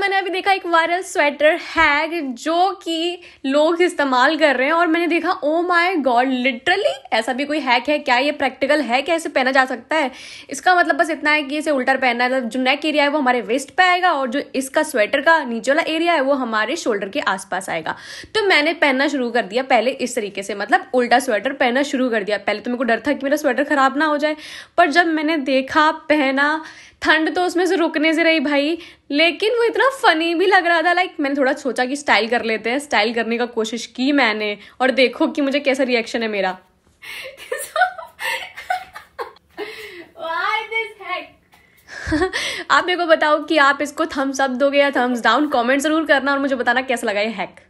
मैंने अभी देखा एक वायरल स्वेटर हैग जो कि लोग इस्तेमाल कर रहे हैं और मैंने देखा ओ माई गॉड लिटरली ऐसा भी कोई हैक है क्या ये प्रैक्टिकल है क्या इसे पहना जा सकता है इसका मतलब बस इतना है कि इसे उल्टा पहनना है जो नेक एरिया है वो हमारे वेस्ट पे आएगा और जो इसका स्वेटर का नीचे वाला एरिया है वो हमारे शोल्डर के आसपास आएगा तो मैंने पहनना शुरू कर दिया पहले इस तरीके से मतलब उल्टा स्वेटर पहनना शुरू कर दिया पहले तो मेरे को डर था कि मेरा स्वेटर ख़राब ना हो जाए पर जब मैंने देखा पहना ठंड तो उसमें से रुकने से रही भाई लेकिन वो इतना फ़नी भी लग रहा था लाइक मैंने थोड़ा सोचा कि स्टाइल कर लेते हैं स्टाइल करने का कोशिश की मैंने और देखो कि मुझे कैसा रिएक्शन है मेरा आप मेरे को बताओ कि आप इसको थम्स अप दोगे या थम्स डाउन कमेंट जरूर करना और मुझे बताना कैसा लगा ये हैक